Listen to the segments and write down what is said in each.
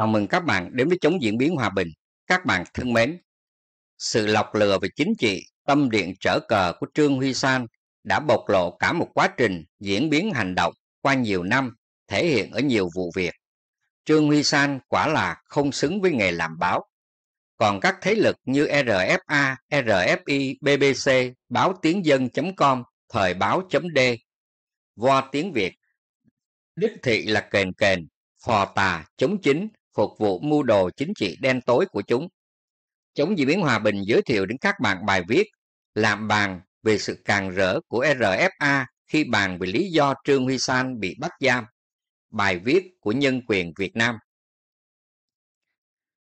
Chào mừng các bạn đến với chống diễn biến hòa bình. Các bạn thân mến, sự lọc lừa về chính trị, tâm điện trở cờ của Trương Huy San đã bộc lộ cả một quá trình diễn biến hành động qua nhiều năm thể hiện ở nhiều vụ việc. Trương Huy San quả là không xứng với nghề làm báo. Còn các thế lực như RFA, RFI, BBC, báo tiếng dân.com, thời báo.d, voa tiếng Việt, đích thị là kền kền, phò tà, chống chính, phục vụ mưu đồ chính trị đen tối của chúng. Chống diễn biến hòa bình giới thiệu đến các bạn bài viết làm bàn về sự càng rỡ của RFA khi bàn về lý do Trương Huy San bị bắt giam. Bài viết của Nhân quyền Việt Nam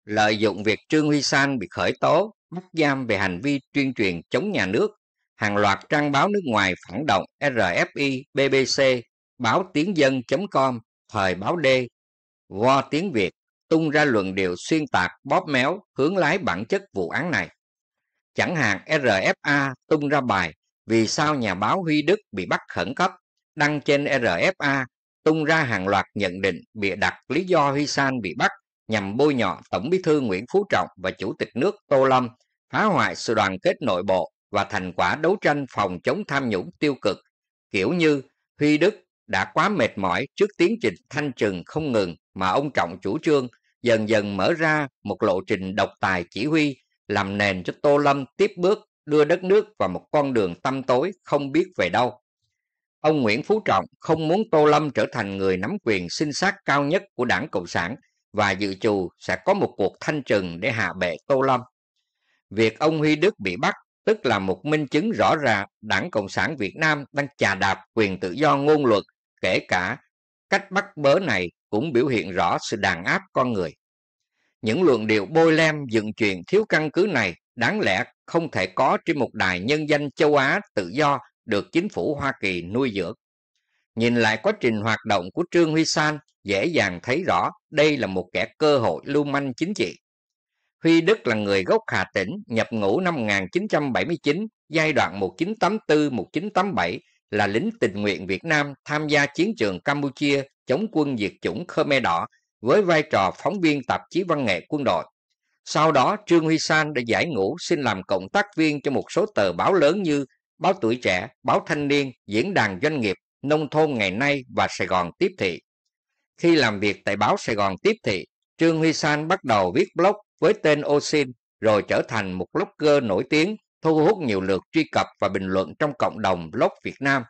Lợi dụng việc Trương Huy San bị khởi tố, bắt giam về hành vi tuyên truyền chống nhà nước, hàng loạt trang báo nước ngoài phản động RFI, BBC, báo tiếng dân.com, thời báo D, Vo tiếng Việt tung ra luận điệu xuyên tạc bóp méo hướng lái bản chất vụ án này. Chẳng hạn RFA tung ra bài Vì sao nhà báo Huy Đức bị bắt khẩn cấp, đăng trên RFA tung ra hàng loạt nhận định bịa đặt lý do Huy San bị bắt nhằm bôi nhọ Tổng bí thư Nguyễn Phú Trọng và Chủ tịch nước Tô Lâm, phá hoại sự đoàn kết nội bộ và thành quả đấu tranh phòng chống tham nhũng tiêu cực, kiểu như Huy Đức đã quá mệt mỏi trước tiến trình thanh trừng không ngừng mà ông Trọng chủ trương dần dần mở ra một lộ trình độc tài chỉ huy, làm nền cho Tô Lâm tiếp bước đưa đất nước vào một con đường tăm tối không biết về đâu. Ông Nguyễn Phú Trọng không muốn Tô Lâm trở thành người nắm quyền sinh sát cao nhất của đảng Cộng sản và dự trù sẽ có một cuộc thanh trừng để hạ bệ Tô Lâm. Việc ông Huy Đức bị bắt tức là một minh chứng rõ ràng đảng Cộng sản Việt Nam đang chà đạp quyền tự do ngôn luận, kể cả cách bắt bớ này cũng biểu hiện rõ sự đàn áp con người. Những luận điệu bôi lem dựng chuyện thiếu căn cứ này đáng lẽ không thể có trên một đài nhân danh châu Á tự do được chính phủ Hoa Kỳ nuôi dưỡng. Nhìn lại quá trình hoạt động của Trương Huy San dễ dàng thấy rõ đây là một kẻ cơ hội lưu manh chính trị. Huy Đức là người gốc Hà Tĩnh, nhập ngũ năm 1979, giai đoạn 1984-1987 là lính tình nguyện Việt Nam tham gia chiến trường Campuchia chống quân diệt chủng Khmer Đỏ với vai trò phóng viên tạp chí văn nghệ quân đội. Sau đó, Trương Huy San đã giải ngũ xin làm cộng tác viên cho một số tờ báo lớn như Báo Tuổi Trẻ, Báo Thanh Niên, Diễn đàn Doanh nghiệp, Nông thôn ngày nay và Sài Gòn Tiếp Thị. Khi làm việc tại báo Sài Gòn Tiếp Thị, Trương Huy San bắt đầu viết blog với tên Osin rồi trở thành một blogger nổi tiếng thu hút nhiều lượt truy cập và bình luận trong cộng đồng blog Việt Nam.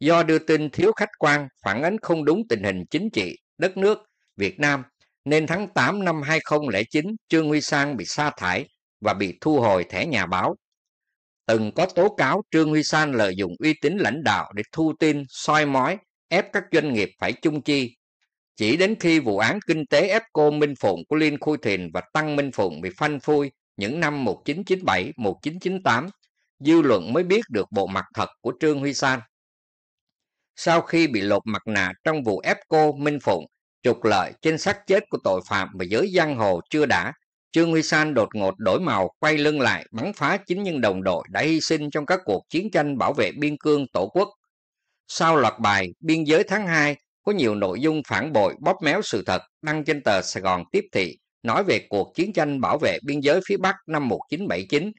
Do đưa tin thiếu khách quan, phản ánh không đúng tình hình chính trị, đất nước, Việt Nam, nên tháng 8 năm 2009, Trương Huy Sang bị sa thải và bị thu hồi thẻ nhà báo. Từng có tố cáo Trương Huy Sang lợi dụng uy tín lãnh đạo để thu tin, soi mói, ép các doanh nghiệp phải chung chi. Chỉ đến khi vụ án kinh tế ép cô Minh Phụng của Liên Khôi Thìn và Tăng Minh Phụng bị phanh phui, những năm 1997, 1998, dư luận mới biết được bộ mặt thật của Trương Huy San. Sau khi bị lột mặt nạ trong vụ ép cô Minh Phụng, trục lợi trên xác chết của tội phạm và giới giang hồ chưa đã, Trương Huy San đột ngột đổi màu, quay lưng lại, bắn phá chính những đồng đội đã hy sinh trong các cuộc chiến tranh bảo vệ biên cương tổ quốc. Sau loạt bài Biên giới tháng 2, có nhiều nội dung phản bội bóp méo sự thật đăng trên tờ Sài Gòn Tiếp Thị nói về cuộc chiến tranh bảo vệ biên giới phía Bắc năm 1979,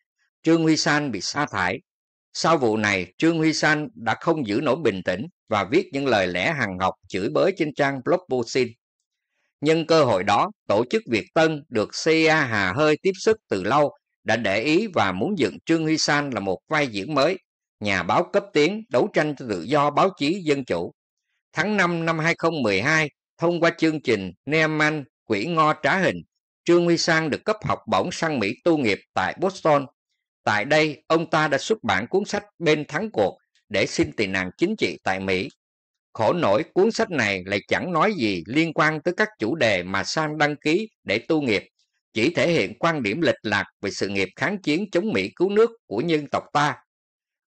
Trương Huy San bị sa thải. Sau vụ này, Trương Huy San đã không giữ nổi bình tĩnh và viết những lời lẽ hàng học chửi bới trên trang blog Putin. Nhân cơ hội đó, tổ chức Việt Tân được CIA hà hơi tiếp sức từ lâu đã để ý và muốn dựng Trương Huy San là một vai diễn mới, nhà báo cấp tiến đấu tranh cho tự do báo chí dân chủ. Tháng 5 năm 2012, thông qua chương trình Neeman Quỷ Ngo Trá Hình, Trương Huy Sang được cấp học bổng sang Mỹ tu nghiệp tại Boston. Tại đây, ông ta đã xuất bản cuốn sách Bên Thắng Cuộc để xin tị nạn chính trị tại Mỹ. Khổ nổi cuốn sách này lại chẳng nói gì liên quan tới các chủ đề mà Sang đăng ký để tu nghiệp, chỉ thể hiện quan điểm lệch lạc về sự nghiệp kháng chiến chống Mỹ cứu nước của nhân tộc ta.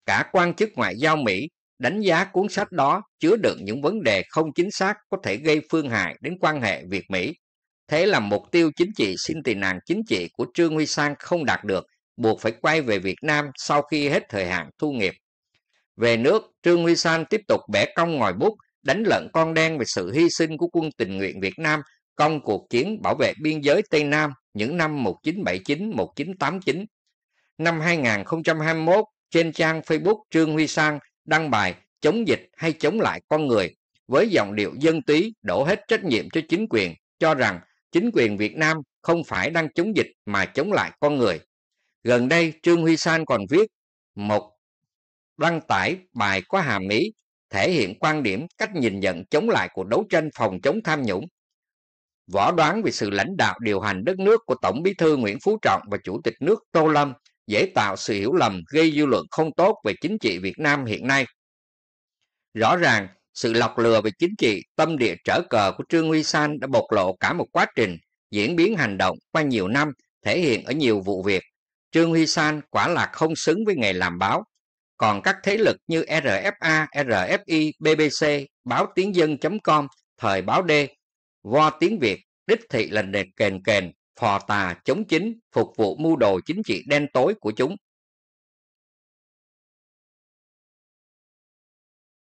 Cả quan chức ngoại giao Mỹ đánh giá cuốn sách đó chứa đựng những vấn đề không chính xác có thể gây phương hại đến quan hệ Việt Mỹ Thế là mục tiêu chính trị xin tị nạn chính trị của Trương Huy Sang không đạt được, buộc phải quay về Việt Nam sau khi hết thời hạn thu nghiệp. Về nước, Trương Huy Sang tiếp tục bẻ cong ngòi bút, đánh lận con đen về sự hy sinh của quân tình nguyện Việt Nam trong cuộc chiến bảo vệ biên giới Tây Nam những năm 1979-1989. Năm 2021, trên trang Facebook Trương Huy Sang đăng bài chống dịch hay chống lại con người với giọng điệu dân túy đổ hết trách nhiệm cho chính quyền, cho rằng chính quyền Việt Nam không phải đang chống dịch mà chống lại con người. Gần đây, Trương Huy San còn viết một đăng tải bài có hàm ý thể hiện quan điểm cách nhìn nhận chống lại cuộc đấu tranh phòng chống tham nhũng. Võ đoán về sự lãnh đạo điều hành đất nước của Tổng bí thư Nguyễn Phú Trọng và Chủ tịch nước Tô Lâm dễ tạo sự hiểu lầm gây dư luận không tốt về chính trị Việt Nam hiện nay. Rõ ràng, sự lọc lừa về chính trị, tâm địa trở cờ của Trương Huy San đã bộc lộ cả một quá trình diễn biến hành động qua nhiều năm thể hiện ở nhiều vụ việc. Trương Huy San quả là không xứng với nghề làm báo. Còn các thế lực như RFA, RFI, BBC, báo tiếng dân.com, thời báo D, vo tiếng Việt, đích thị là nền kền kền, phò tà, chống chính, phục vụ mưu đồ chính trị đen tối của chúng.